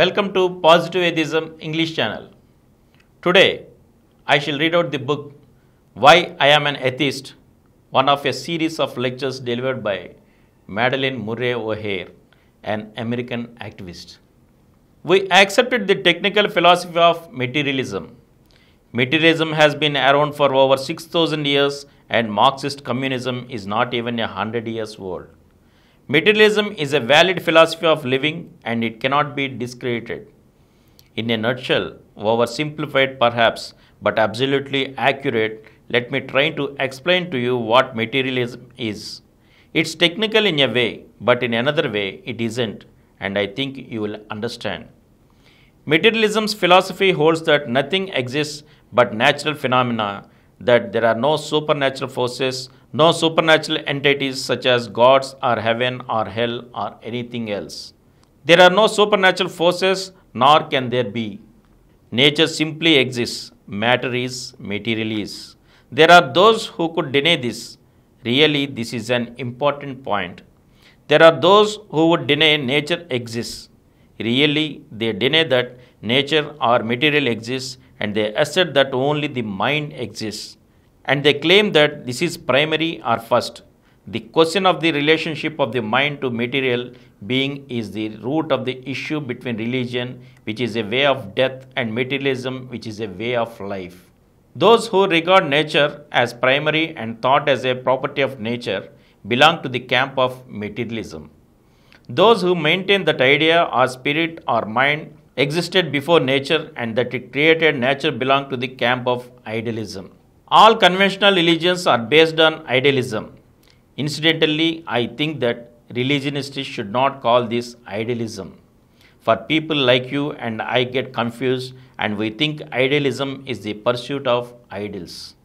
Welcome to Positive Atheism English channel. Today, I shall read out the book Why I Am an Atheist, one of a series of lectures delivered by Madeline Murray O'Hare, an American activist. We accepted the technical philosophy of materialism. Materialism has been around for over 6000 years and Marxist communism is not even a 100 years old. Materialism is a valid philosophy of living and it cannot be discredited. In a nutshell, oversimplified perhaps, but absolutely accurate, let me try to explain to you what materialism is. It's technical in a way, but in another way, it isn't, and I think you will understand. Materialism's philosophy holds that nothing exists but natural phenomena, that there are no supernatural forces no supernatural entities such as gods or heaven or hell or anything else. There are no supernatural forces, nor can there be. Nature simply exists. Matter is, material is. There are those who could deny this. Really, this is an important point. There are those who would deny nature exists. Really, they deny that nature or material exists and they assert that only the mind exists and they claim that this is primary or first. The question of the relationship of the mind to material being is the root of the issue between religion, which is a way of death, and materialism, which is a way of life. Those who regard nature as primary and thought as a property of nature belong to the camp of materialism. Those who maintain that idea or spirit or mind existed before nature and that it created nature belong to the camp of idealism. All conventional religions are based on idealism. Incidentally, I think that religionists should not call this idealism. For people like you and I get confused and we think idealism is the pursuit of ideals.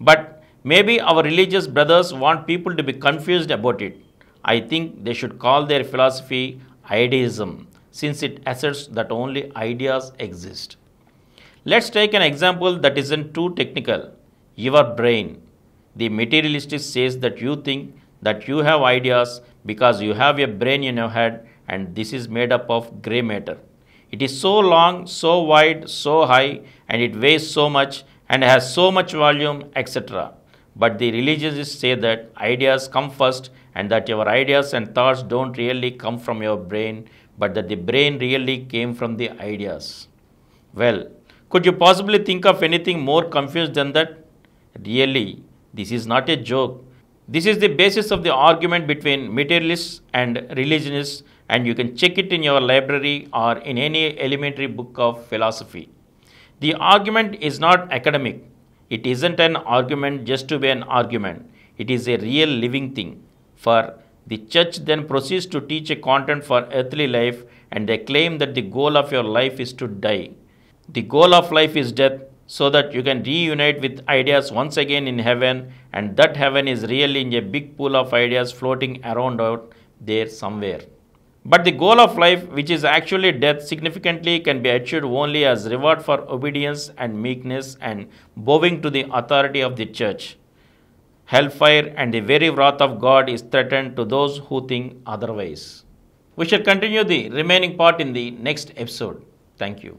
But maybe our religious brothers want people to be confused about it. I think they should call their philosophy idealism since it asserts that only ideas exist. Let's take an example that isn't too technical. Your brain. The materialist says that you think that you have ideas because you have a brain in your head and this is made up of gray matter. It is so long, so wide, so high and it weighs so much and has so much volume, etc. But the religious say that ideas come first and that your ideas and thoughts don't really come from your brain, but that the brain really came from the ideas. Well, could you possibly think of anything more confused than that? Really, this is not a joke. This is the basis of the argument between materialists and religionists, and you can check it in your library or in any elementary book of philosophy. The argument is not academic. It isn't an argument just to be an argument. It is a real living thing. For the church then proceeds to teach a content for earthly life, and they claim that the goal of your life is to die. The goal of life is death so that you can reunite with ideas once again in heaven and that heaven is really in a big pool of ideas floating around out there somewhere. But the goal of life, which is actually death, significantly can be achieved only as reward for obedience and meekness and bowing to the authority of the church. Hellfire and the very wrath of God is threatened to those who think otherwise. We shall continue the remaining part in the next episode. Thank you.